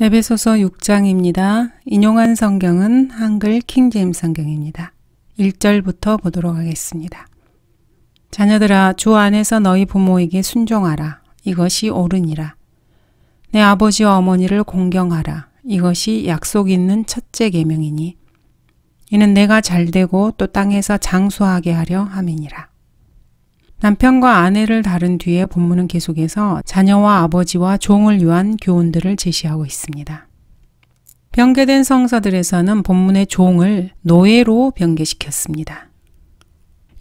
에베소서 6장입니다. 인용한 성경은 한글 킹제임스 성경입니다. 1절부터 보도록 하겠습니다. 자녀들아 주 안에서 너희 부모에게 순종하라. 이것이 옳으니라. 내 아버지와 어머니를 공경하라. 이것이 약속 있는 첫째 계명이니 이는 내가 잘되고 또 땅에서 장수하게 하려 함이니라. 남편과 아내를 다룬 뒤에 본문은 계속해서 자녀와 아버지와 종을 위한 교훈들을 제시하고 있습니다. 변개된 성서들에서는 본문의 종을 노예로 변개시켰습니다.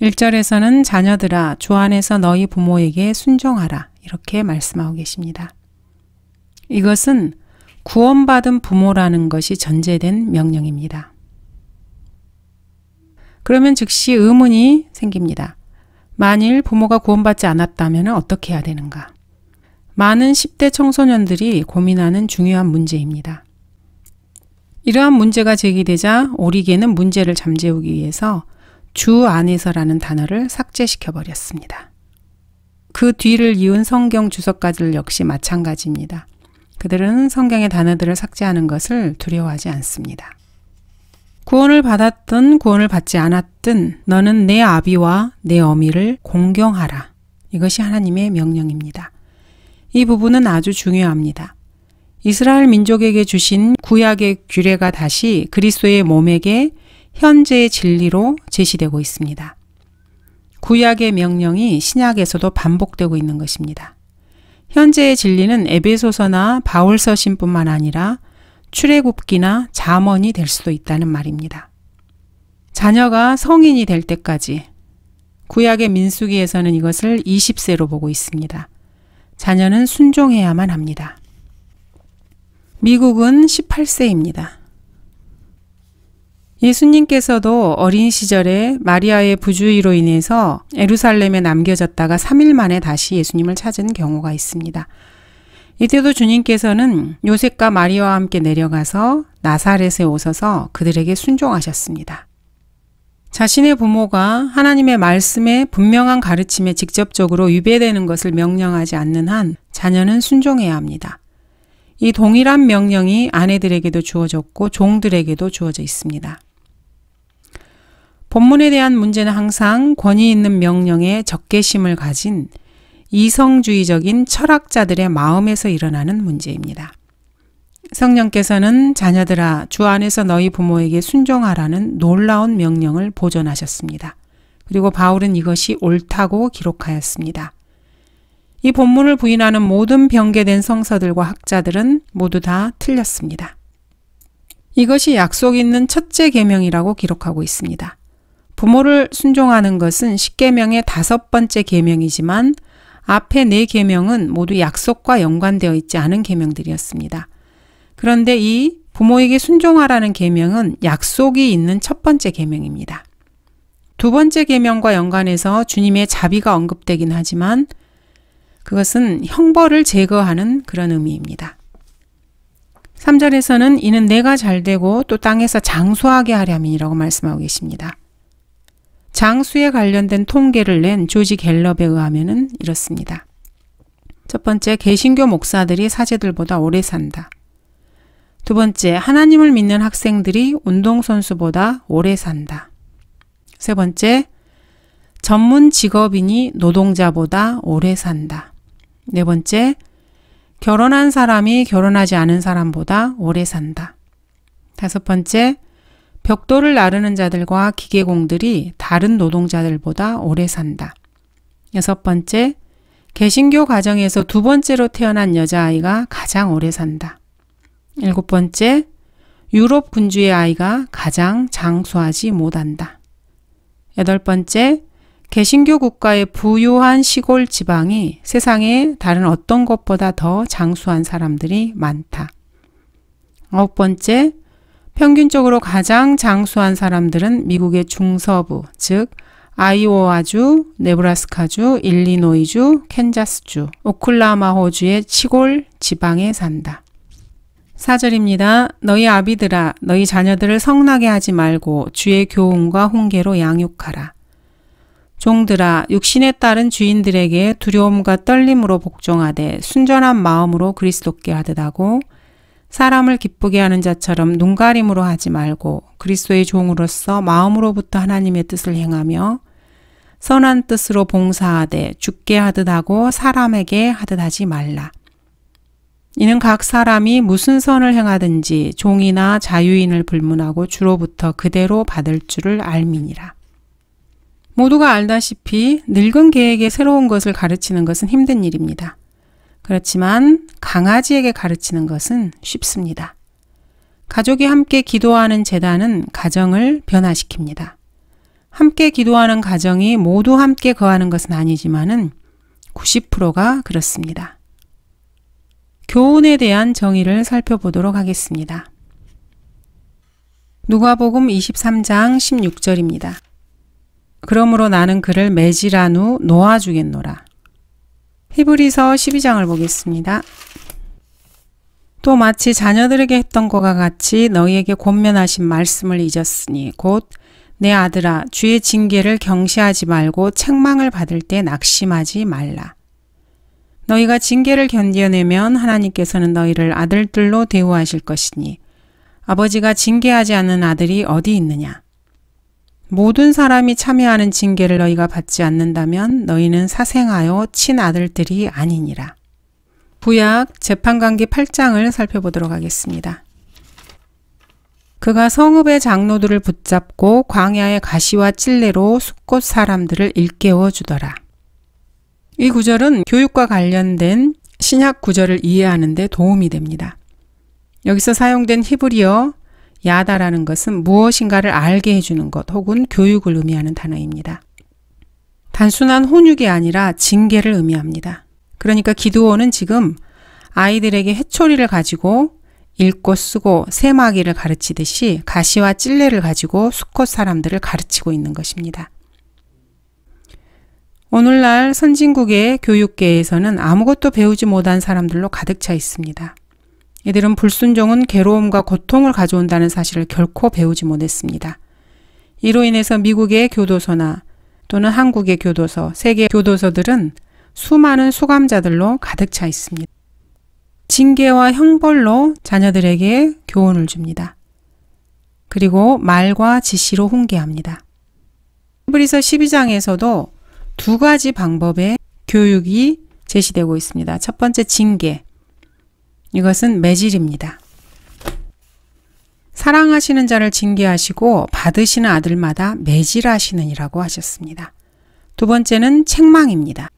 1절에서는 자녀들아 주 안에서 너희 부모에게 순종하라 이렇게 말씀하고 계십니다. 이것은 구원받은 부모라는 것이 전제된 명령입니다. 그러면 즉시 의문이 생깁니다. 만일 부모가 구원받지 않았다면 어떻게 해야 되는가? 많은 10대 청소년들이 고민하는 중요한 문제입니다. 이러한 문제가 제기되자 오리게는 문제를 잠재우기 위해서 주 안에서라는 단어를 삭제시켜 버렸습니다. 그 뒤를 이은 성경 주석가들 역시 마찬가지입니다. 그들은 성경의 단어들을 삭제하는 것을 두려워하지 않습니다. 구원을 받았든 구원을 받지 않았든 너는 내 아비와 내 어미를 공경하라. 이것이 하나님의 명령입니다. 이 부분은 아주 중요합니다. 이스라엘 민족에게 주신 구약의 규례가 다시 그리스도의 몸에게 현재의 진리로 제시되고 있습니다. 구약의 명령이 신약에서도 반복되고 있는 것입니다. 현재의 진리는 에베소서나 바울서신뿐만 아니라 출애굽기나 잠언이 될 수도 있다는 말입니다. 자녀가 성인이 될 때까지 구약의 민수기에서는 이것을 20세로 보고 있습니다. 자녀는 순종해야만 합니다. 미국은 18세입니다. 예수님께서도 어린 시절에 마리아의 부주의로 인해서 에루살렘에 남겨졌다가 3일 만에 다시 예수님을 찾은 경우가 있습니다. 이때도 주님께서는 요셉과 마리아와 함께 내려가서 나사렛에 오셔서 그들에게 순종하셨습니다. 자신의 부모가 하나님의 말씀에 분명한 가르침에 직접적으로 유배되는 것을 명령하지 않는 한 자녀는 순종해야 합니다. 이 동일한 명령이 아내들에게도 주어졌고 종들에게도 주어져 있습니다. 본문에 대한 문제는 항상 권위 있는 명령에 적개심을 가진 이성주의적인 철학자들의 마음에서 일어나는 문제입니다. 성령께서는 자녀들아 주 안에서 너희 부모에게 순종하라는 놀라운 명령을 보존하셨습니다. 그리고 바울은 이것이 옳다고 기록하였습니다. 이 본문을 부인하는 모든 병계된 성서들과 학자들은 모두 다 틀렸습니다. 이것이 약속 있는 첫째 계명이라고 기록하고 있습니다. 부모를 순종하는 것은 십계명의 다섯 번째 계명이지만 앞에 네 계명은 모두 약속과 연관되어 있지 않은 계명들이었습니다. 그런데 이 부모에게 순종하라는 계명은 약속이 있는 첫 번째 계명입니다. 두 번째 계명과 연관해서 주님의 자비가 언급되긴 하지만 그것은 형벌을 제거하는 그런 의미입니다. 3절에서는 이는 내가 잘 되고 또 땅에서 장수하게 하려함이라고 말씀하고 계십니다. 장수에 관련된 통계를 낸 조지 갤럽에 의하면 이렇습니다. 첫 번째, 개신교 목사들이 사제들보다 오래 산다. 두 번째, 하나님을 믿는 학생들이 운동선수보다 오래 산다. 세 번째, 전문 직업인이 노동자보다 오래 산다. 네 번째, 결혼한 사람이 결혼하지 않은 사람보다 오래 산다. 다섯 번째, 벽돌을 나르는 자들과 기계공들이 다른 노동자들보다 오래 산다. 여섯 번째, 개신교 가정에서 두 번째로 태어난 여자아이가 가장 오래 산다. 일곱 번째, 유럽 군주의 아이가 가장 장수하지 못한다. 여덟 번째, 개신교 국가의 부유한 시골 지방이 세상에 다른 어떤 것보다 더 장수한 사람들이 많다. 아홉 번째, 평균적으로 가장 장수한 사람들은 미국의 중서부, 즉 아이오와주, 네브라스카주, 일리노이주, 캔자스주, 오클라마호주의 치골 지방에 산다. 사절입니다. 너희 아비들아, 너희 자녀들을 성나게 하지 말고 주의 교훈과 홍계로 양육하라. 종들아, 육신에 따른 주인들에게 두려움과 떨림으로 복종하되 순전한 마음으로 그리스도께 하듯 하고 사람을 기쁘게 하는 자처럼 눈가림으로 하지 말고 그리스도의 종으로서 마음으로부터 하나님의 뜻을 행하며 선한 뜻으로 봉사하되 죽게 하듯 하고 사람에게 하듯 하지 말라. 이는 각 사람이 무슨 선을 행하든지 종이나 자유인을 불문하고 주로부터 그대로 받을 줄을 알미니라. 모두가 알다시피 늙은 개에게 새로운 것을 가르치는 것은 힘든 일입니다. 그렇지만 강아지에게 가르치는 것은 쉽습니다. 가족이 함께 기도하는 재단은 가정을 변화시킵니다. 함께 기도하는 가정이 모두 함께 거하는 것은 아니지만은 90%가 그렇습니다. 교훈에 대한 정의를 살펴보도록 하겠습니다. 누가복음 23장 16절입니다. 그러므로 나는 그를 매질한 후 놓아주겠노라. 히브리서 12장을 보겠습니다. 또 마치 자녀들에게 했던 것과 같이 너희에게 권면하신 말씀을 잊었으니 곧 내 아들아 주의 징계를 경시하지 말고 책망을 받을 때 낙심하지 말라. 너희가 징계를 견뎌내면 하나님께서는 너희를 아들들로 대우하실 것이니 아버지가 징계하지 않는 아들이 어디 있느냐? 모든 사람이 참여하는 징계를 너희가 받지 않는다면 너희는 사생하여 친아들들이 아니니라. 부약 재판관기 8장을 살펴보도록 하겠습니다. 그가 성읍의 장로들을 붙잡고 광야의 가시와 찔레로 숲꽃 사람들을 일깨워 주더라. 이 구절은 교육과 관련된 신약 구절을 이해하는 데 도움이 됩니다. 여기서 사용된 히브리어 야다라는 것은 무엇인가를 알게 해주는 것 혹은 교육을 의미하는 단어입니다. 단순한 혼육이 아니라 징계를 의미합니다. 그러니까 기도온은 지금 아이들에게 해초리를 가지고 읽고 쓰고 새마귀를 가르치듯이 가시와 찔레를 가지고 수컷 사람들을 가르치고 있는 것입니다. 오늘날 선진국의 교육계에서는 아무것도 배우지 못한 사람들로 가득 차 있습니다. 이들은 불순종은 괴로움과 고통을 가져온다는 사실을 결코 배우지 못했습니다. 이로 인해서 미국의 교도소나 또는 한국의 교도소, 세계 교도소들은 수많은 수감자들로 가득 차 있습니다. 징계와 형벌로 자녀들에게 교훈을 줍니다. 그리고 말과 지시로 홍계합니다. 히브리서 12장에서도 두 가지 방법의 교육이 제시되고 있습니다. 첫 번째 징계, 이것은 매질입니다. 사랑하시는 자를 징계하시고 받으시는 아들마다 매질하시는이라고 하셨습니다. 두 번째는 책망입니다.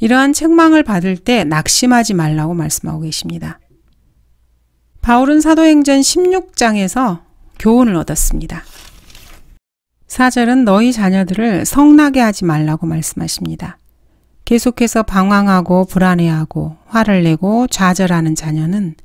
이러한 책망을 받을 때 낙심하지 말라고 말씀하고 계십니다. 바울은 사도행전 16장에서 교훈을 얻었습니다. 사절은 너희 자녀들을 성나게 하지 말라고 말씀하십니다. 계속해서 방황하고 불안해하고 화를 내고 좌절하는 자녀는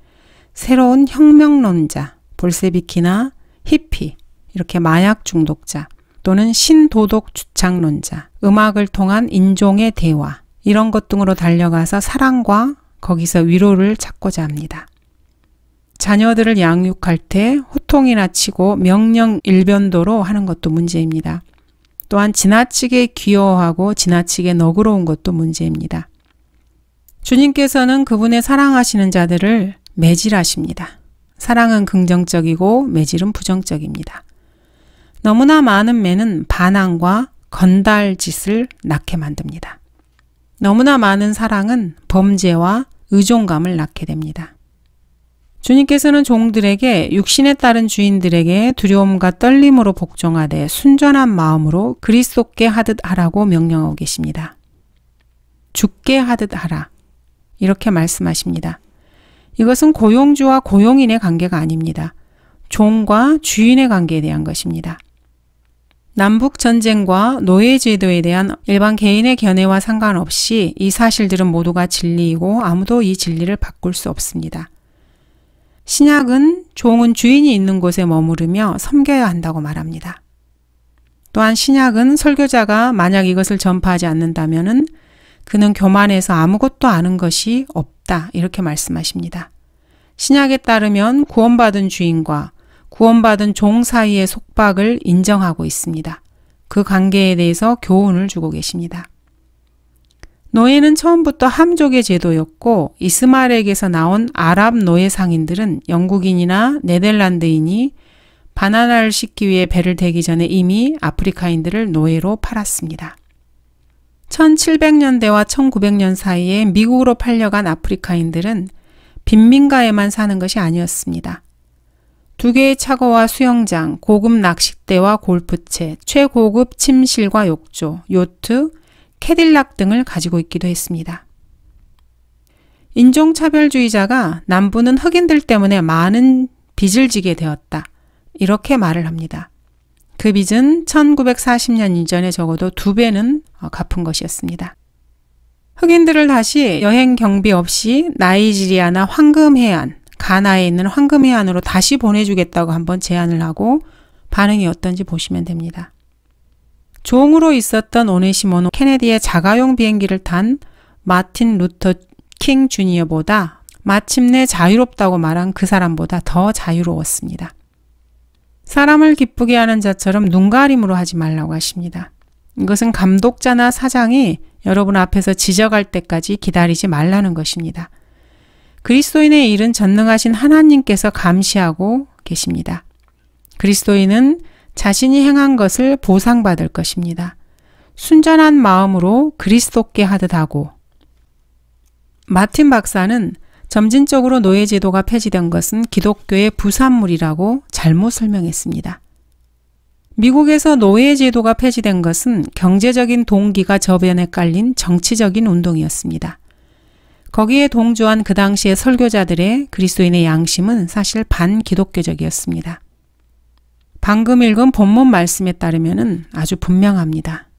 새로운 혁명론자, 볼세비키나 히피, 이렇게 마약 중독자, 또는 신도덕 주창론자, 음악을 통한 인종의 대화, 이런 것 등으로 달려가서 사랑과 거기서 위로를 찾고자 합니다. 자녀들을 양육할 때 호통이나 치고 명령 일변도로 하는 것도 문제입니다. 또한 지나치게 귀여워하고 지나치게 너그러운 것도 문제입니다. 주님께서는 그분의 사랑하시는 자들을 매질하십니다. 사랑은 긍정적이고 매질은 부정적입니다. 너무나 많은 매는 반항과 건달 짓을 낳게 만듭니다. 너무나 많은 사랑은 범죄와 의존감을 낳게 됩니다. 주님께서는 종들에게 육신에 따른 주인들에게 두려움과 떨림으로 복종하되 순전한 마음으로 그리스도께 하듯 하라고 명령하고 계십니다. 죽게 하듯 하라. 이렇게 말씀하십니다. 이것은 고용주와 고용인의 관계가 아닙니다. 종과 주인의 관계에 대한 것입니다. 남북 전쟁과 노예 제도에 대한 일반 개인의 견해와 상관없이 이 사실들은 모두가 진리이고 아무도 이 진리를 바꿀 수 없습니다. 신약은 종은 주인이 있는 곳에 머무르며 섬겨야 한다고 말합니다. 또한 신약은 설교자가 만약 이것을 전파하지 않는다면 그는 교만해서 아무것도 아는 것이 없다. 이렇게 말씀하십니다. 신약에 따르면 구원받은 주인과 구원받은 종 사이의 속박을 인정하고 있습니다. 그 관계에 대해서 교훈을 주고 계십니다. 노예는 처음부터 함족의 제도였고 이스마엘에게서 나온 아랍 노예 상인들은 영국인이나 네덜란드인이 바나나를 씻기 위해 배를 대기 전에 이미 아프리카인들을 노예로 팔았습니다. 1700년대와 1900년 사이에 미국으로 팔려간 아프리카인들은 빈민가에만 사는 것이 아니었습니다. 두 개의 차거와 수영장, 고급 낚싯대와 골프채, 최고급 침실과 욕조, 요트, 캐딜락 등을 가지고 있기도 했습니다. 인종차별주의자가 남부는 흑인들 때문에 많은 빚을 지게 되었다. 이렇게 말을 합니다. 그 빚은 1940년 이전에 적어도 두 배는 어, 갚은 것이었습니다. 흑인들을 다시 여행 경비 없이 나이지리아나 황금해안, 가나에 있는 황금해안으로 다시 보내주겠다고 한번 제안을 하고 반응이 어떤지 보시면 됩니다. 종으로 있었던 오네시모노 케네디의 자가용 비행기를 탄 마틴 루터 킹 주니어보다 마침내 자유롭다고 말한 그 사람보다 더 자유로웠습니다. 사람을 기쁘게 하는 자처럼 눈가림으로 하지 말라고 하십니다. 이것은 감독자나 사장이 여러분 앞에서 지적할 때까지 기다리지 말라는 것입니다. 그리스도인의 일은 전능하신 하나님께서 감시하고 계십니다. 그리스도인은 자신이 행한 것을 보상받을 것입니다. 순전한 마음으로 그리스도께 하듯 하고 마틴 박사는 점진적으로 노예 제도가 폐지된 것은 기독교의 부산물이라고 잘못 설명했습니다. 미국에서 노예 제도가 폐지된 것은 경제적인 동기가 저변에 깔린 정치적인 운동이었습니다. 거기에 동조한 그 당시의 설교자들의 그리스도인의 양심은 사실 반기독교적이었습니다. 방금 읽은 본문 말씀에 따르면 아주 분명합니다.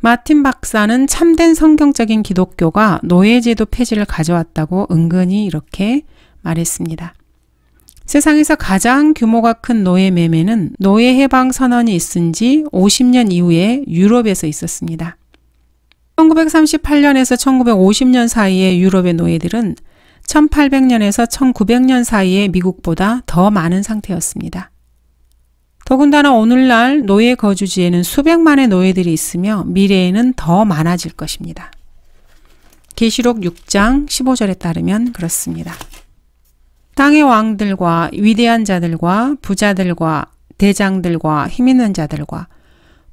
마틴 박사는 참된 성경적인 기독교가 노예제도 폐지를 가져왔다고 은근히 이렇게 말했습니다. 세상에서 가장 규모가 큰 노예 매매는 노예 해방 선언이 있은 지 50년 이후에 유럽에서 있었습니다. 1938년에서 1950년 사이의 유럽의 노예들은 1800년에서 1900년 사이에 미국보다 더 많은 상태였습니다. 더군다나 오늘날 노예 거주지에는 수백만의 노예들이 있으며 미래에는 더 많아질 것입니다. 계시록 6장 15절에 따르면 그렇습니다. 땅의 왕들과 위대한 자들과 부자들과 대장들과 힘 있는 자들과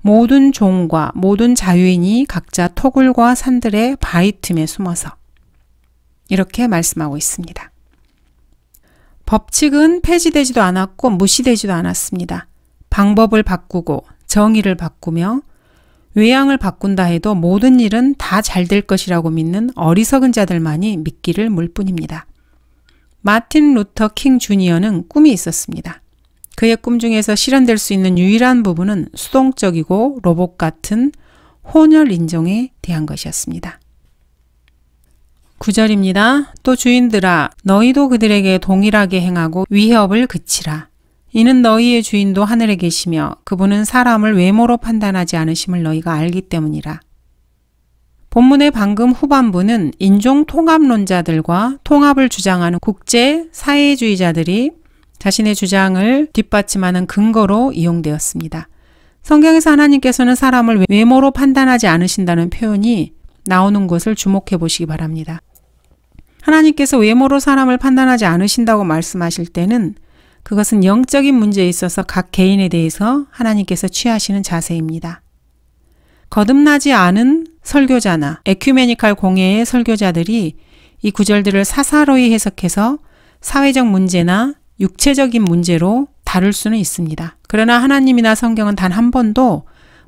모든 종과 모든 자유인이 각자 토굴과 산들의 바위 틈에 숨어서 이렇게 말씀하고 있습니다. 법칙은 폐지되지도 않았고 무시되지도 않았습니다. 방법을 바꾸고 정의를 바꾸며 외양을 바꾼다 해도 모든 일은 다 잘 될 것이라고 믿는 어리석은 자들만이 믿기를 물뿐입니다. 마틴 루터 킹 주니어는 꿈이 있었습니다. 그의 꿈 중에서 실현될 수 있는 유일한 부분은 수동적이고 로봇 같은 혼혈 인종에 대한 것이었습니다. 9절입니다. 또 주인들아 너희도 그들에게 동일하게 행하고 위협을 그치라. 이는 너희의 주인도 하늘에 계시며 그분은 사람을 외모로 판단하지 않으심을 너희가 알기 때문이라. 본문의 방금 후반부는 인종 통합론자들과 통합을 주장하는 국제 사회주의자들이 자신의 주장을 뒷받침하는 근거로 이용되었습니다. 성경에서 하나님께서는 사람을 외모로 판단하지 않으신다는 표현이 나오는 것을 주목해 보시기 바랍니다. 하나님께서 외모로 사람을 판단하지 않으신다고 말씀하실 때는 그것은 영적인 문제에 있어서 각 개인에 대해서 하나님께서 취하시는 자세입니다. 거듭나지 않은 설교자나 에큐메니칼 공예의 설교자들이 이 구절들을 사사로이 해석해서 사회적 문제나 육체적인 문제로 다룰 수는 있습니다. 그러나 하나님이나 성경은 단 한 번도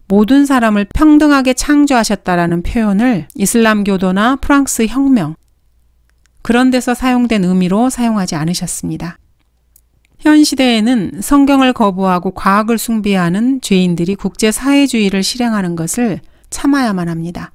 모든 사람을 평등하게 창조하셨다라는 표현을 이슬람교도나 프랑스 혁명 그런 데서 사용된 의미로 사용하지 않으셨습니다. 현 시대에는 성경을 거부하고 과학을 숭배하는 죄인들이 국제사회주의를 실행하는 것을 참아야만 합니다.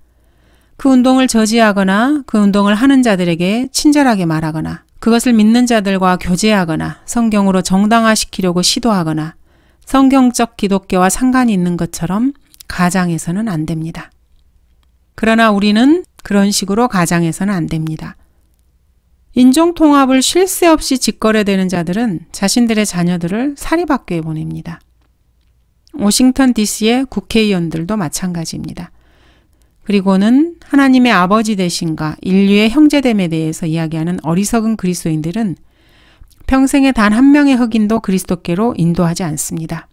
그 운동을 저지하거나 그 운동을 하는 자들에게 친절하게 말하거나 그것을 믿는 자들과 교제하거나 성경으로 정당화시키려고 시도하거나 성경적 기독교와 상관이 있는 것처럼 가장해서는 안 됩니다. 그러나 우리는 그런 식으로 가장해서는 안 됩니다. 인종통합을 쉴 새 없이 직거래되는 자들은 자신들의 자녀들을 사립학교에 보냅니다. 워싱턴 DC의 국회의원들도 마찬가지입니다. 그리고는 하나님의 아버지 대신과 인류의 형제됨에 대해서 이야기하는 어리석은 그리스도인들은 평생에 단 한 명의 흑인도 그리스도께로 인도하지 않습니다.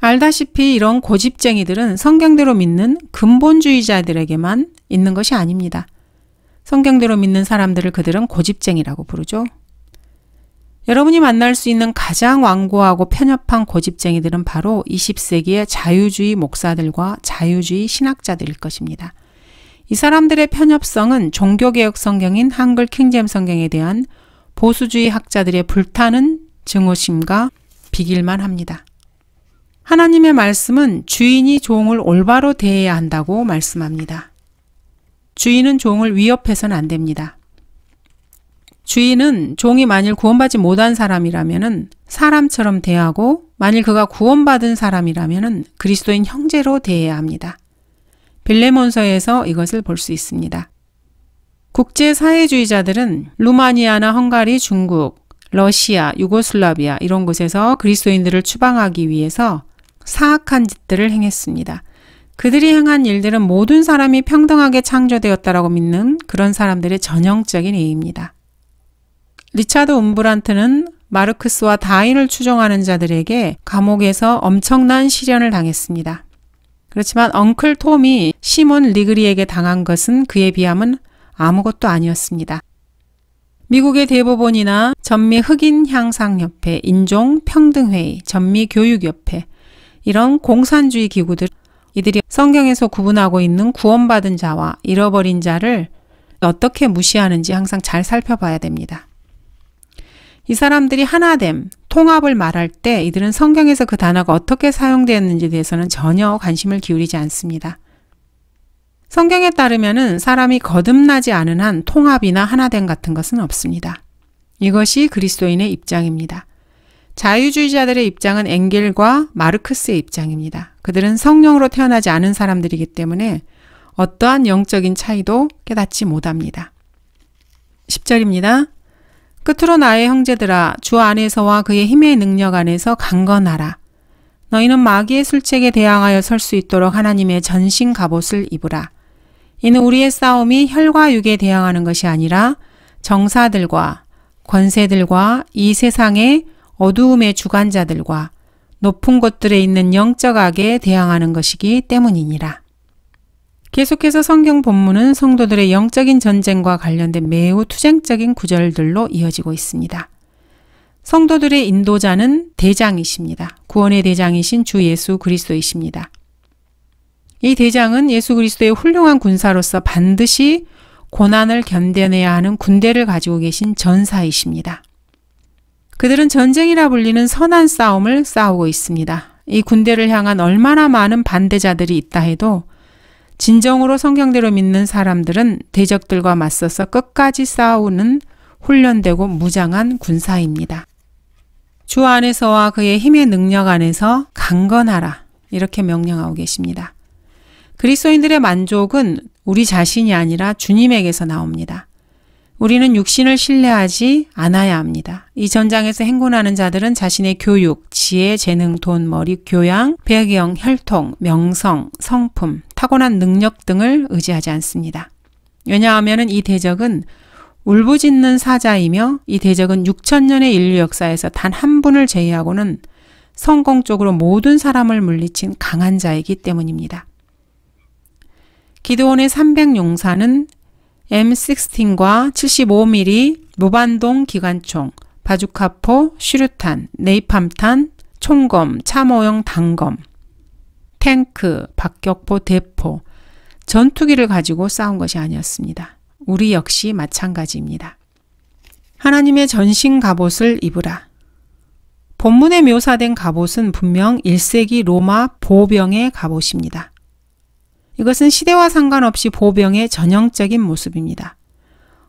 알다시피 이런 고집쟁이들은 성경대로 믿는 근본주의자들에게만 있는 것이 아닙니다. 성경대로 믿는 사람들을 그들은 고집쟁이라고 부르죠. 여러분이 만날 수 있는 가장 완고하고 편협한 고집쟁이들은 바로 20세기의 자유주의 목사들과 자유주의 신학자들일 것입니다. 이 사람들의 편협성은 종교개혁 성경인 한글 킹잼 성경에 대한 보수주의 학자들의 불타는 증오심과 비길만 합니다. 하나님의 말씀은 주인이 종을 올바로 대해야 한다고 말씀합니다. 주인은 종을 위협해서는 안 됩니다. 주인은 종이 만일 구원받지 못한 사람이라면 사람처럼 대하고 만일 그가 구원받은 사람이라면 그리스도인 형제로 대해야 합니다. 빌레몬서에서 이것을 볼 수 있습니다. 국제 사회주의자들은 루마니아나 헝가리, 중국, 러시아, 유고슬라비아 이런 곳에서 그리스도인들을 추방하기 위해서 사악한 짓들을 행했습니다. 그들이 행한 일들은 모든 사람이 평등하게 창조되었다라고 믿는 그런 사람들의 전형적인 예입니다. 리차드 움브란트는 마르크스와 다인을 추종하는 자들에게 감옥에서 엄청난 시련을 당했습니다. 그렇지만 엉클 톰이 시몬 리그리에게 당한 것은 그에 비하면 아무것도 아니었습니다. 미국의 대법원이나 전미 흑인 향상협회, 인종평등회의, 전미 교육협회, 이런 공산주의 기구들 이들이 성경에서 구분하고 있는 구원받은 자와 잃어버린 자를 어떻게 무시하는지 항상 잘 살펴봐야 됩니다. 이 사람들이 하나됨, 통합을 말할 때 이들은 성경에서 그 단어가 어떻게 사용되었는지에 대해서는 전혀 관심을 기울이지 않습니다. 성경에 따르면은 사람이 거듭나지 않은 한 통합이나 하나됨 같은 것은 없습니다. 이것이 그리스도인의 입장입니다. 자유주의자들의 입장은 앵겔과 마르크스의 입장입니다. 그들은 성령으로 태어나지 않은 사람들이기 때문에 어떠한 영적인 차이도 깨닫지 못합니다. 10절입니다. 끝으로 나의 형제들아 주 안에서와 그의 힘의 능력 안에서 강건하라. 너희는 마귀의 술책에 대항하여 설 수 있도록 하나님의 전신 갑옷을 입으라. 이는 우리의 싸움이 혈과 육에 대항하는 것이 아니라 정사들과 권세들과 이 세상의 어두움의 주관자들과 높은 곳들에 있는 영적 악에 대항하는 것이기 때문이니라. 계속해서 성경 본문은 성도들의 영적인 전쟁과 관련된 매우 투쟁적인 구절들로 이어지고 있습니다. 성도들의 인도자는 대장이십니다. 구원의 대장이신 주 예수 그리스도이십니다. 이 대장은 예수 그리스도의 훌륭한 군사로서 반드시 고난을 견뎌내야 하는 군대를 가지고 계신 전사이십니다. 그들은 전쟁이라 불리는 선한 싸움을 싸우고 있습니다. 이 군대를 향한 얼마나 많은 반대자들이 있다 해도 진정으로 성경대로 믿는 사람들은 대적들과 맞서서 끝까지 싸우는 훈련되고 무장한 군사입니다. 주 안에서와 그의 힘의 능력 안에서 강건하라. 이렇게 명령하고 계십니다. 그리스도인들의 만족은 우리 자신이 아니라 주님에게서 나옵니다. 우리는 육신을 신뢰하지 않아야 합니다. 이 전장에서 행군하는 자들은 자신의 교육, 지혜, 재능, 돈, 머리, 교양, 배경, 혈통, 명성, 성품, 타고난 능력 등을 의지하지 않습니다. 왜냐하면 이 대적은 울부짖는 사자이며 이 대적은 6천년의 인류 역사에서 단 한 분을 제외하고는 성공적으로 모든 사람을 물리친 강한 자이기 때문입니다. 기도원의 300용사는 M16과 75mm 무반동 기관총, 바주카포, 슈류탄, 네이팜탄, 총검, 참호용 단검, 탱크, 박격포, 대포, 전투기를 가지고 싸운 것이 아니었습니다. 우리 역시 마찬가지입니다. 하나님의 전신 갑옷을 입으라. 본문에 묘사된 갑옷은 분명 1세기 로마 보병의 갑옷입니다. 이것은 시대와 상관없이 보병의 전형적인 모습입니다.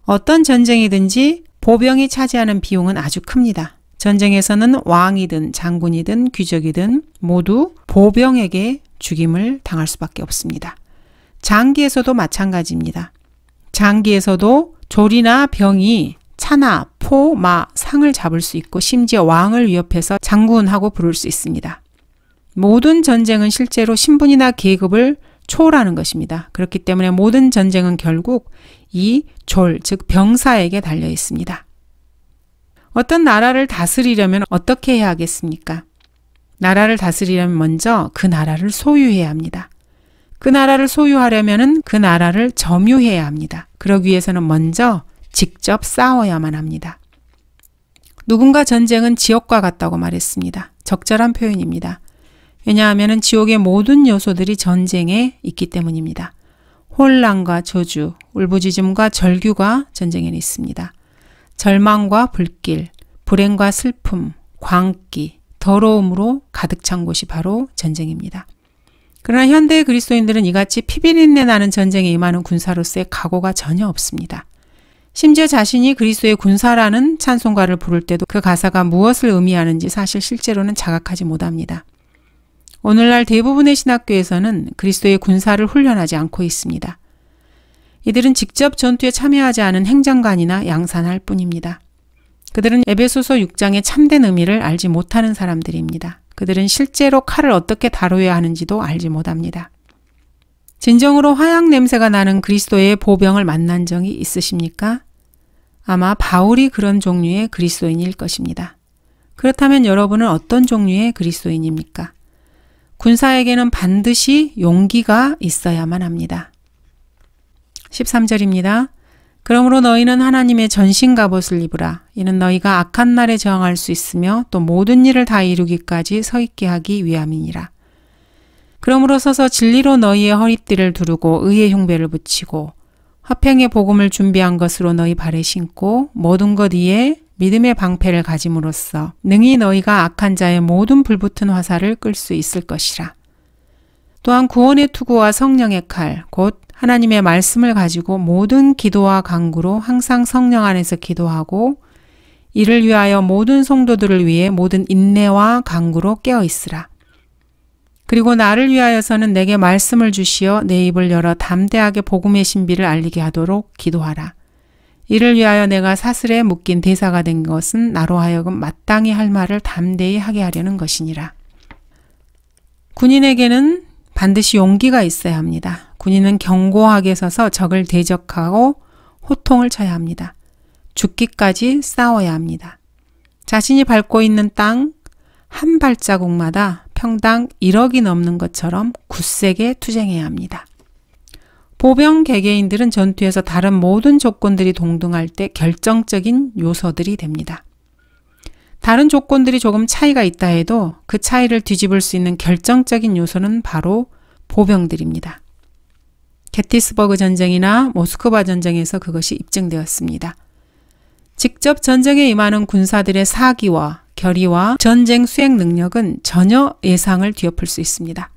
어떤 전쟁이든지 보병이 차지하는 비용은 아주 큽니다. 전쟁에서는 왕이든 장군이든 귀족이든 모두 보병에게 죽임을 당할 수밖에 없습니다. 장기에서도 마찬가지입니다. 장기에서도 조리나 병이 차나 포, 마, 상을 잡을 수 있고 심지어 왕을 위협해서 장군하고 부를 수 있습니다. 모든 전쟁은 실제로 신분이나 계급을 초라는 것입니다. 그렇기 때문에 모든 전쟁은 결국 이 졸, 즉 병사에게 달려 있습니다. 어떤 나라를 다스리려면 어떻게 해야 하겠습니까? 나라를 다스리려면 먼저 그 나라를 소유해야 합니다. 그 나라를 소유하려면 그 나라를 점유해야 합니다. 그러기 위해서는 먼저 직접 싸워야만 합니다. 누군가 전쟁은 지옥과 같다고 말했습니다. 적절한 표현입니다. 왜냐하면 지옥의 모든 요소들이 전쟁에 있기 때문입니다. 혼란과 저주, 울부짖음과 절규가 전쟁에 있습니다. 절망과 불길, 불행과 슬픔, 광기, 더러움으로 가득 찬 곳이 바로 전쟁입니다. 그러나 현대 그리스도인들은 이같이 피비린내 나는 전쟁에 임하는 군사로서의 각오가 전혀 없습니다. 심지어 자신이 그리스도의 군사라는 찬송가를 부를 때도 그 가사가 무엇을 의미하는지 사실 실제로는 자각하지 못합니다. 오늘날 대부분의 신학교에서는 그리스도의 군사를 훈련하지 않고 있습니다. 이들은 직접 전투에 참여하지 않은 행정관이나 양산할 뿐입니다. 그들은 에베소서 6장의 참된 의미를 알지 못하는 사람들입니다. 그들은 실제로 칼을 어떻게 다루어야 하는지도 알지 못합니다. 진정으로 화약 냄새가 나는 그리스도의 보병을 만난 적이 있으십니까? 아마 바울이 그런 종류의 그리스도인일 것입니다. 그렇다면 여러분은 어떤 종류의 그리스도인입니까? 군사에게는 반드시 용기가 있어야만 합니다. 13절입니다. 그러므로 너희는 하나님의 전신 갑옷을 입으라. 이는 너희가 악한 날에 저항할 수 있으며 또 모든 일을 다 이루기까지 서 있게 하기 위함이니라. 그러므로 서서 진리로 너희의 허리띠를 두르고 의의 흉배를 붙이고 화평의 복음을 준비한 것으로 너희 발에 신고 모든 것 위에 믿음의 방패를 가짐으로써 능히 너희가 악한 자의 모든 불붙은 화살을 끌 수 있을 것이라. 또한 구원의 투구와 성령의 칼, 곧 하나님의 말씀을 가지고 모든 기도와 강구로 항상 성령 안에서 기도하고 이를 위하여 모든 성도들을 위해 모든 인내와 강구로 깨어 있으라. 그리고 나를 위하여서는 내게 말씀을 주시어 내 입을 열어 담대하게 복음의 신비를 알리게 하도록 기도하라. 이를 위하여 내가 사슬에 묶인 대사가 된 것은 나로 하여금 마땅히 할 말을 담대히 하게 하려는 것이니라. 군인에게는 반드시 용기가 있어야 합니다. 군인은 견고하게 서서 적을 대적하고 호통을 쳐야 합니다. 죽기까지 싸워야 합니다. 자신이 밟고 있는 땅 한 발자국마다 평당 1억이 넘는 것처럼 굳세게 투쟁해야 합니다. 보병 개개인들은 전투에서 다른 모든 조건들이 동등할 때 결정적인 요소들이 됩니다. 다른 조건들이 조금 차이가 있다 해도 그 차이를 뒤집을 수 있는 결정적인 요소는 바로 보병들입니다. 게티스버그 전쟁이나 모스크바 전쟁에서 그것이 입증되었습니다. 직접 전쟁에 임하는 군사들의 사기와 결의와 전쟁 수행 능력은 전혀 예상을 뒤엎을 수 있습니다.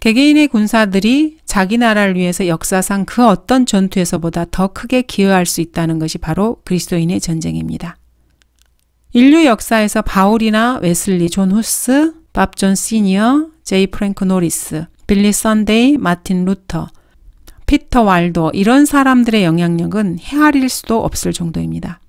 개개인의 군사들이 자기 나라를 위해서 역사상 그 어떤 전투에서보다 더 크게 기여할 수 있다는 것이 바로 그리스도인의 전쟁입니다. 인류 역사에서 바울이나 웨슬리, 존 후스, 밥 존 시니어, 제이 프랭크 노리스, 빌리 선데이, 마틴 루터, 피터 왈도 이런 사람들의 영향력은 헤아릴 수도 없을 정도입니다.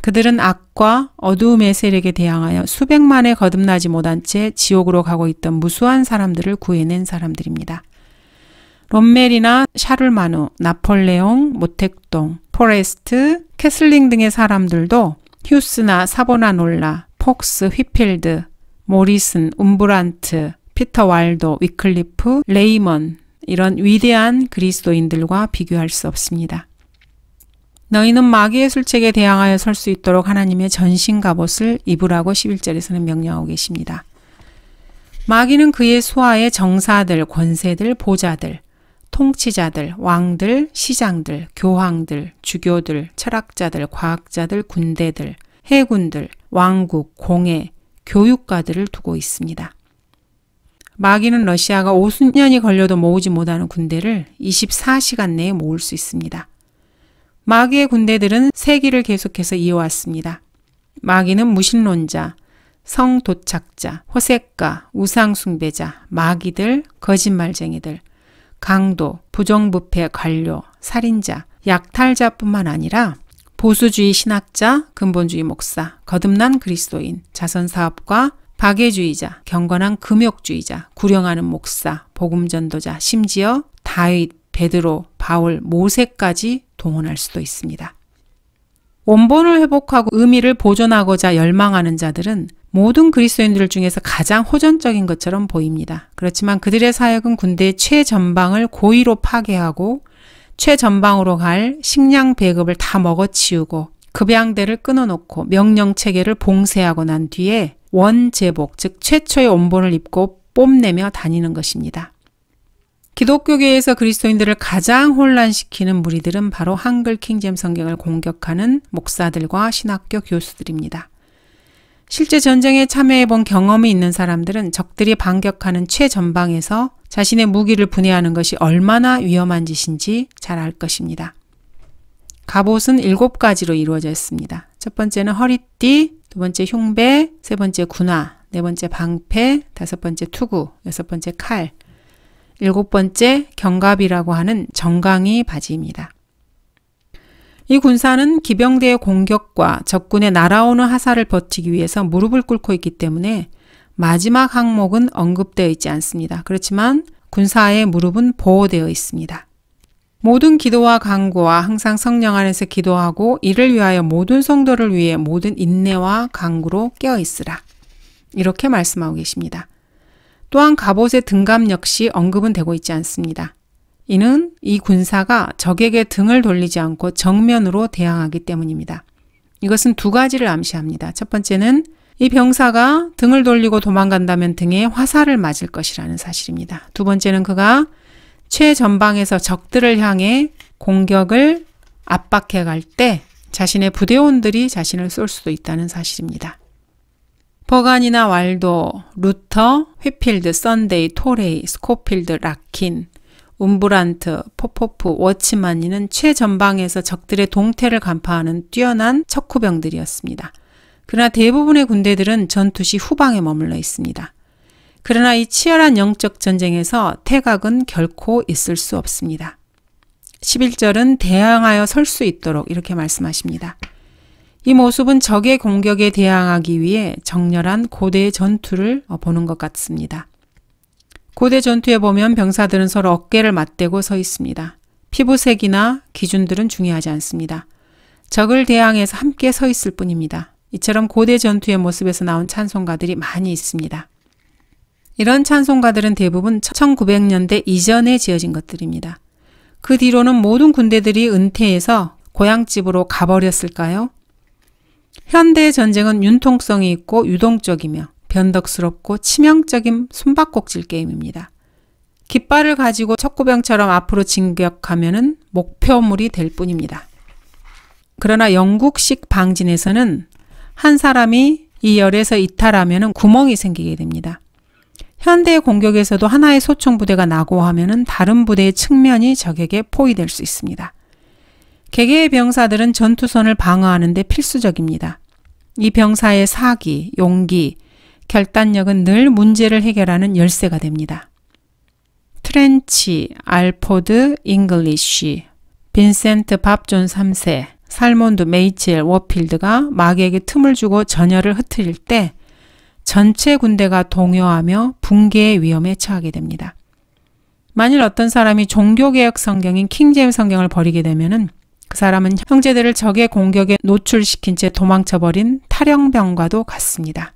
그들은 악과 어두움의 세력에 대항하여 수백만에 거듭나지 못한 채 지옥으로 가고 있던 무수한 사람들을 구해낸 사람들입니다. 롬멜이나 샤를마누, 나폴레옹, 모택동, 포레스트, 캐슬링 등의 사람들도 휴스나 사보나놀라, 폭스, 휘필드, 모리슨, 움브란트, 피터 왈도, 위클리프, 레이먼 이런 위대한 그리스도인들과 비교할 수 없습니다. 너희는 마귀의 술책에 대항하여 설 수 있도록 하나님의 전신 갑옷을 입으라고 11절에서는 명령하고 계십니다. 마귀는 그의 수하의 정사들, 권세들, 보자들, 통치자들, 왕들, 시장들, 교황들, 주교들, 철학자들, 과학자들, 군대들, 해군들, 왕국, 공예, 교육가들을 두고 있습니다. 마귀는 러시아가 5 0년이 걸려도 모으지 못하는 군대를 24시간 내에 모을 수 있습니다. 마귀의 군대들은 세기를 계속해서 이어왔습니다. 마귀는 무신론자, 성도착자, 호색가, 우상숭배자, 마귀들, 거짓말쟁이들, 강도, 부정부패 관료, 살인자, 약탈자뿐만 아니라 보수주의 신학자, 근본주의 목사, 거듭난 그리스도인, 자선사업과 박애주의자, 경건한 금욕주의자, 구령하는 목사, 복음전도자, 심지어 다윗, 베드로, 바울, 모세까지 동원할 수도 있습니다. 원본을 회복하고 의미를 보존하고자 열망하는 자들은 모든 그리스도인들 중에서 가장 호전적인 것처럼 보입니다. 그렇지만 그들의 사역은 군대의 최전방을 고의로 파괴하고 최전방으로 갈 식량 배급을 다 먹어치우고 급양대를 끊어놓고 명령 체계를 봉쇄하고 난 뒤에 원제복 즉 최초의 원본을 입고 뽐내며 다니는 것입니다. 기독교계에서 그리스도인들을 가장 혼란시키는 무리들은 바로 한글 킹잼 성경을 공격하는 목사들과 신학교 교수들입니다. 실제 전쟁에 참여해본 경험이 있는 사람들은 적들이 반격하는 최전방에서 자신의 무기를 분해하는 것이 얼마나 위험한 짓인지 잘 알 것입니다. 갑옷은 일곱 가지로 이루어져 있습니다. 첫 번째는 허리띠, 두 번째 흉배, 세 번째 군화, 네 번째 방패, 다섯 번째 투구, 여섯 번째 칼, 일곱 번째 경갑이라고 하는 정강이 바지입니다. 이 군사는 기병대의 공격과 적군의 날아오는 하사를 버티기 위해서 무릎을 꿇고 있기 때문에 마지막 항목은 언급되어 있지 않습니다. 그렇지만 군사의 무릎은 보호되어 있습니다. 모든 기도와 강구와 항상 성령 안에서 기도하고 이를 위하여 모든 성도를 위해 모든 인내와 강구로 깨어 있으라. 이렇게 말씀하고 계십니다. 또한 갑옷의 등감 역시 언급은 되고 있지 않습니다. 이는 이 군사가 적에게 등을 돌리지 않고 정면으로 대항하기 때문입니다. 이것은 두 가지를 암시합니다. 첫 번째는 이 병사가 등을 돌리고 도망간다면 등에 화살을 맞을 것이라는 사실입니다. 두 번째는 그가 최전방에서 적들을 향해 공격을 압박해 갈 때 자신의 부대원들이 자신을 쏠 수도 있다는 사실입니다. 버간이나 왈도, 루터, 휘필드, 썬데이, 토레이, 스코필드, 라킨, 움브란트, 포포프, 워치만이는 최전방에서 적들의 동태를 간파하는 뛰어난 척후병들이었습니다. 그러나 대부분의 군대들은 전투시 후방에 머물러 있습니다. 그러나 이 치열한 영적 전쟁에서 태각은 결코 있을 수 없습니다. 11절은 대항하여 설 수 있도록 이렇게 말씀하십니다. 이 모습은 적의 공격에 대항하기 위해 정렬한 고대 전투를 어, 보는 것 같습니다. 고대 전투에 보면 병사들은 서로 어깨를 맞대고 서 있습니다. 피부색이나 기준들은 중요하지 않습니다. 적을 대항해서 함께 서 있을 뿐입니다. 이처럼 고대 전투의 모습에서 나온 찬송가들이 많이 있습니다. 이런 찬송가들은 대부분 1900년대 이전에 지어진 것들입니다. 그 뒤로는 모든 군대들이 은퇴해서 고향집으로 가버렸을까요? 현대의 전쟁은 융통성이 있고 유동적이며 변덕스럽고 치명적인 숨바꼭질 게임입니다. 깃발을 가지고 척구병처럼 앞으로 진격하면 목표물이 될 뿐입니다. 그러나 영국식 방진에서는 한 사람이 이 열에서 이탈하면 구멍이 생기게 됩니다. 현대의 공격에서도 하나의 소총 부대가 나고 하면 다른 부대의 측면이 적에게 포위될 수 있습니다. 개개의 병사들은 전투선을 방어하는데 필수적입니다. 이 병사의 사기, 용기, 결단력은 늘 문제를 해결하는 열쇠가 됩니다. 트렌치, 알포드, 잉글리쉬, 빈센트 밥존 3세, 살몬드 메이첼 워필드가 마계에게 틈을 주고 전열을 흩트릴 때 전체 군대가 동요하며 붕괴의 위험에 처하게 됩니다. 만일 어떤 사람이 종교개혁 성경인 킹제임 성경을 버리게 되면은 그 사람은 형제들을 적의 공격에 노출시킨 채 도망쳐버린 탈영병과도 같습니다.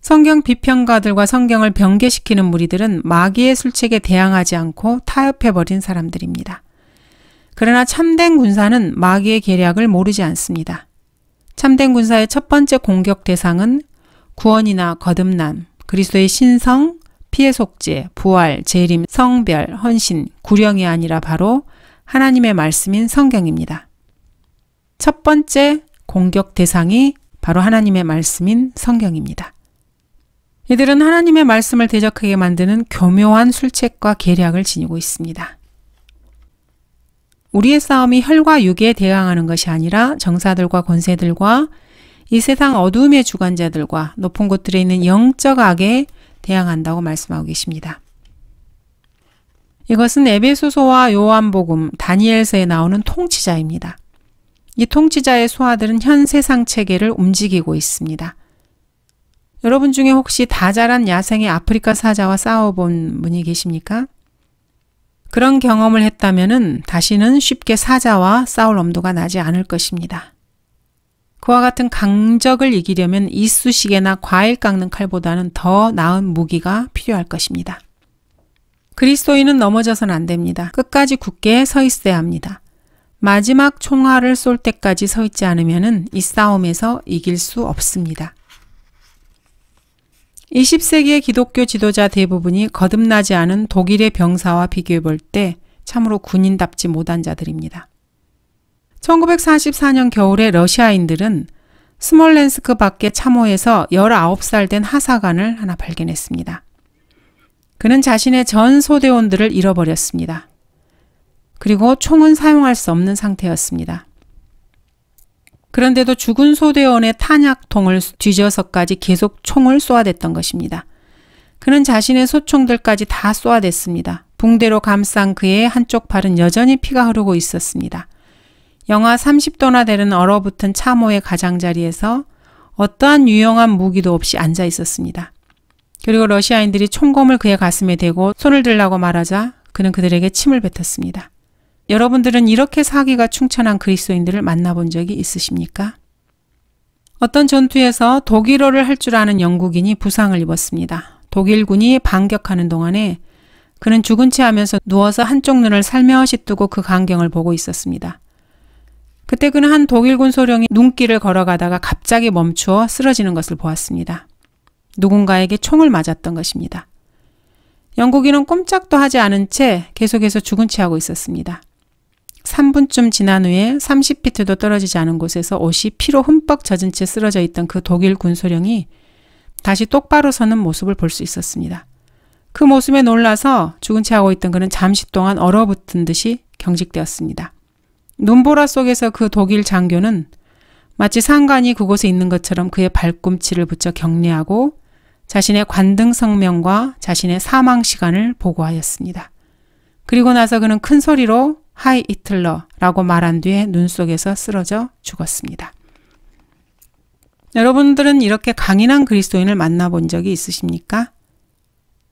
성경 비평가들과 성경을 변개시키는 무리들은 마귀의 술책에 대항하지 않고 타협해버린 사람들입니다. 그러나 참된 군사는 마귀의 계략을 모르지 않습니다. 참된 군사의 첫 번째 공격 대상은 구원이나 거듭남, 그리스도의 신성, 피해 속죄, 부활, 재림, 성별, 헌신, 구령이 아니라 바로 하나님의 말씀인 성경입니다. 첫 번째 공격 대상이 바로 하나님의 말씀인 성경입니다. 이들은 하나님의 말씀을 대적하게 만드는 교묘한 술책과 계략을 지니고 있습니다. 우리의 싸움이 혈과 육에 대항하는 것이 아니라 정사들과 권세들과 이 세상 어두움의 주관자들과 높은 곳들에 있는 영적 악에 대항한다고 말씀하고 계십니다. 이것은 에베소서와 요한복음, 다니엘서에 나오는 통치자입니다. 이 통치자의 소아들은 현 세상 체계를 움직이고 있습니다. 여러분 중에 혹시 다 자란 야생의 아프리카 사자와 싸워본 분이 계십니까? 그런 경험을 했다면 다시는 쉽게 사자와 싸울 엄두가 나지 않을 것입니다. 그와 같은 강적을 이기려면 이쑤시개나 과일 깎는 칼보다는 더 나은 무기가 필요할 것입니다. 그리스도인은 넘어져선 안 됩니다. 끝까지 굳게 서 있어야 합니다. 마지막 총알을 쏠 때까지 서 있지 않으면 이 싸움에서 이길 수 없습니다. 20세기의 기독교 지도자 대부분이 거듭나지 않은 독일의 병사와 비교해 볼 때 참으로 군인답지 못한 자들입니다. 1944년 겨울에 러시아인들은 스몰렌스크 밖에 참호에서 19살 된 하사관을 하나 발견했습니다. 그는 자신의 전 소대원들을 잃어버렸습니다. 그리고 총은 사용할 수 없는 상태였습니다. 그런데도 죽은 소대원의 탄약통을 뒤져서까지 계속 총을 쏘아댔던 것입니다. 그는 자신의 소총들까지 다 쏘아댔습니다. 붕대로 감싼 그의 한쪽 팔은 여전히 피가 흐르고 있었습니다. 영하 30도나 되는 얼어붙은 참호의 가장자리에서 어떠한 유용한 무기도 없이 앉아 있었습니다. 그리고 러시아인들이 총검을 그의 가슴에 대고 손을 들라고 말하자 그는 그들에게 침을 뱉었습니다. 여러분들은 이렇게 사기가 충천한 그리스도인들을 만나본 적이 있으십니까? 어떤 전투에서 독일어를 할 줄 아는 영국인이 부상을 입었습니다. 독일군이 반격하는 동안에 그는 죽은 채 하면서 누워서 한쪽 눈을 살며시 뜨고 그 광경을 보고 있었습니다. 그때 그는 한 독일군 소령이 눈길을 걸어가다가 갑자기 멈추어 쓰러지는 것을 보았습니다. 누군가에게 총을 맞았던 것입니다. 영국인은 꼼짝도 하지 않은 채 계속해서 죽은 채 하고 있었습니다. 3분쯤 지난 후에 30피트도 떨어지지 않은 곳에서 옷이 피로 흠뻑 젖은 채 쓰러져 있던 그 독일 군소령이 다시 똑바로 서는 모습을 볼 수 있었습니다. 그 모습에 놀라서 죽은 채 하고 있던 그는 잠시 동안 얼어붙은 듯이 경직되었습니다. 눈보라 속에서 그 독일 장교는 마치 상관이 그곳에 있는 것처럼 그의 발꿈치를 붙여 격려하고 자신의 관등 성명과 자신의 사망 시간을 보고하였습니다. 그리고 나서 그는 큰 소리로 하이 히틀러라고 말한 뒤에 눈 속에서 쓰러져 죽었습니다. 여러분들은 이렇게 강인한 그리스도인을 만나본 적이 있으십니까?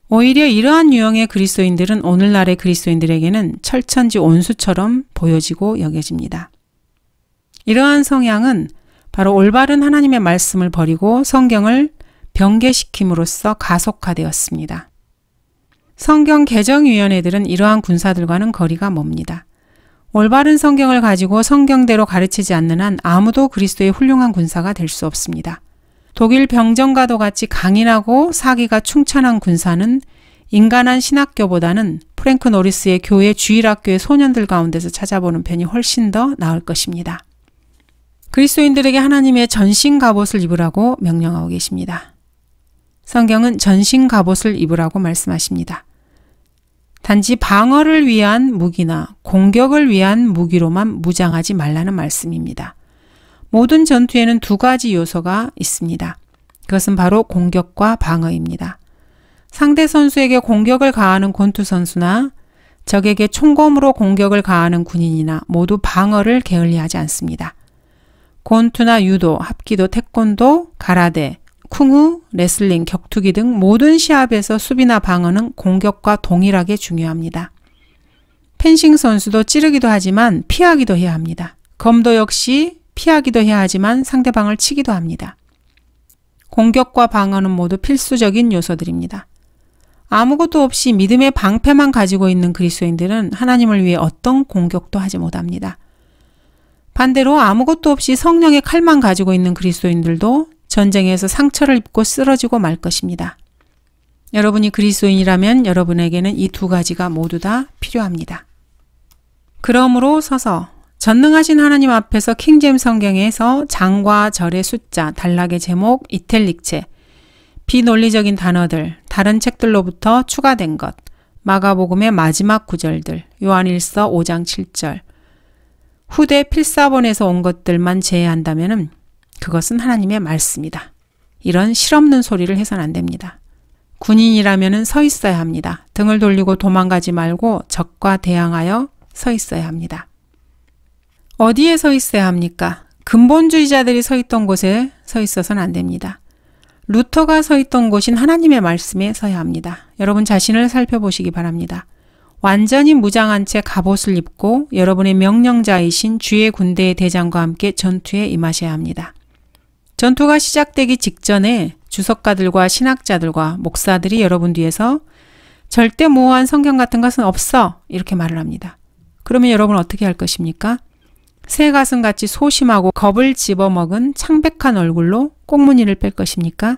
오히려 이러한 유형의 그리스도인들은 오늘날의 그리스도인들에게는 철천지 온수처럼 보여지고 여겨집니다. 이러한 성향은 바로 올바른 하나님의 말씀을 버리고 성경을 병개시킴으로써 가속화되었습니다. 성경 개정위원회들은 이러한 군사들과는 거리가 멉니다. 올바른 성경을 가지고 성경대로 가르치지 않는 한 아무도 그리스도의 훌륭한 군사가 될 수 없습니다. 독일 병정과도 같이 강인하고 사기가 충천한 군사는 인간한 신학교보다는 프랭크 노리스의 교회 주일학교의 소년들 가운데서 찾아보는 편이 훨씬 더 나을 것입니다. 그리스도인들에게 하나님의 전신 갑옷을 입으라고 명령하고 계십니다. 성경은 전신 갑옷을 입으라고 말씀하십니다. 단지 방어를 위한 무기나 공격을 위한 무기로만 무장하지 말라는 말씀입니다. 모든 전투에는 두 가지 요소가 있습니다. 그것은 바로 공격과 방어입니다. 상대 선수에게 공격을 가하는 권투 선수나 적에게 총검으로 공격을 가하는 군인이나 모두 방어를 게을리하지 않습니다. 권투나 유도, 합기도, 태권도, 가라데, 쿵우, 레슬링, 격투기 등 모든 시합에서 수비나 방어는 공격과 동일하게 중요합니다. 펜싱 선수도 찌르기도 하지만 피하기도 해야 합니다. 검도 역시 피하기도 해야 하지만 상대방을 치기도 합니다. 공격과 방어는 모두 필수적인 요소들입니다. 아무것도 없이 믿음의 방패만 가지고 있는 그리스도인들은 하나님을 위해 어떤 공격도 하지 못합니다. 반대로 아무것도 없이 성령의 칼만 가지고 있는 그리스도인들도 전쟁에서 상처를 입고 쓰러지고 말 것입니다. 여러분이 그리스도인이라면 여러분에게는 이 두 가지가 모두 다 필요합니다. 그러므로 서서 전능하신 하나님 앞에서 킹잼 성경에서 장과 절의 숫자, 단락의 제목, 이탈릭체, 비논리적인 단어들, 다른 책들로부터 추가된 것, 마가복음의 마지막 구절들, 요한일서 5장 7절, 후대 필사본에서 온 것들만 제외한다면 그것은 하나님의 말씀이다. 이런 실없는 소리를 해선 안 됩니다. 군인이라면 서 있어야 합니다. 등을 돌리고 도망가지 말고 적과 대항하여 서 있어야 합니다. 어디에 서 있어야 합니까? 근본주의자들이 서 있던 곳에 서 있어서는 안 됩니다. 루터가 서 있던 곳인 하나님의 말씀에 서야 합니다. 여러분 자신을 살펴보시기 바랍니다. 완전히 무장한 채 갑옷을 입고 여러분의 명령자이신 주의 군대의 대장과 함께 전투에 임하셔야 합니다. 전투가 시작되기 직전에 주석가들과 신학자들과 목사들이 여러분 뒤에서 절대 모호한 성경 같은 것은 없어. 이렇게 말을 합니다. 그러면 여러분 어떻게 할 것입니까? 새 가슴 같이 소심하고 겁을 집어먹은 창백한 얼굴로 꽁무니를 뺄 것입니까?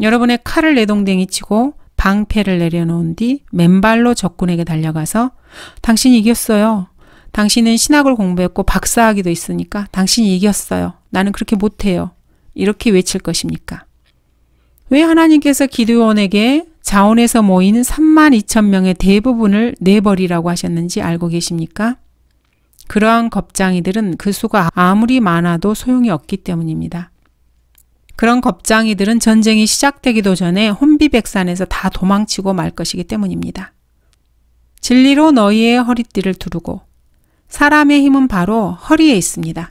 여러분의 칼을 내동댕이 치고 방패를 내려놓은 뒤 맨발로 적군에게 달려가서 당신이 이겼어요. 당신은 신학을 공부했고 박사학위도 있으니까 당신이 이겼어요. 나는 그렇게 못해요. 이렇게 외칠 것입니까? 왜 하나님께서 기도원에게 자원에서 모인 3만 2천 명의 대부분을 내버리라고 하셨는지 알고 계십니까? 그러한 겁장이들은 그 수가 아무리 많아도 소용이 없기 때문입니다. 그런 겁장이들은 전쟁이 시작되기도 전에 혼비백산에서 다 도망치고 말 것이기 때문입니다. 진리로 너희의 허리띠를 두르고 사람의 힘은 바로 허리에 있습니다.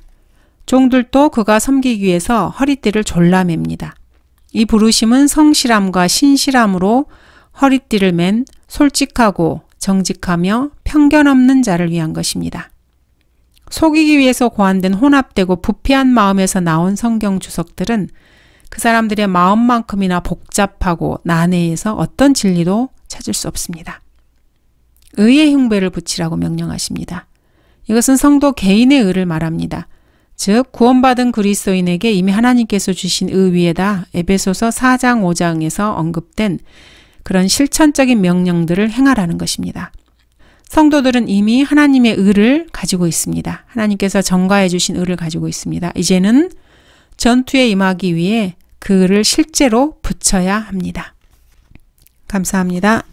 종들도 그가 섬기기 위해서 허리띠를 졸라맵니다. 이 부르심은 성실함과 신실함으로 허리띠를 맨 솔직하고 정직하며 편견 없는 자를 위한 것입니다. 속이기 위해서 고안된 혼합되고 부패한 마음에서 나온 성경 주석들은 그 사람들의 마음만큼이나 복잡하고 난해해서 어떤 진리도 찾을 수 없습니다. 의의 흉배를 붙이라고 명령하십니다. 이것은 성도 개인의 의를 말합니다. 즉 구원받은 그리스도인에게 이미 하나님께서 주신 의 위에다 에베소서 4장 5장에서 언급된 그런 실천적인 명령들을 행하라는 것입니다. 성도들은 이미 하나님의 의를 가지고 있습니다. 하나님께서 전가해 주신 의를 가지고 있습니다. 이제는 전투에 임하기 위해 그 의를 실제로 붙여야 합니다. 감사합니다.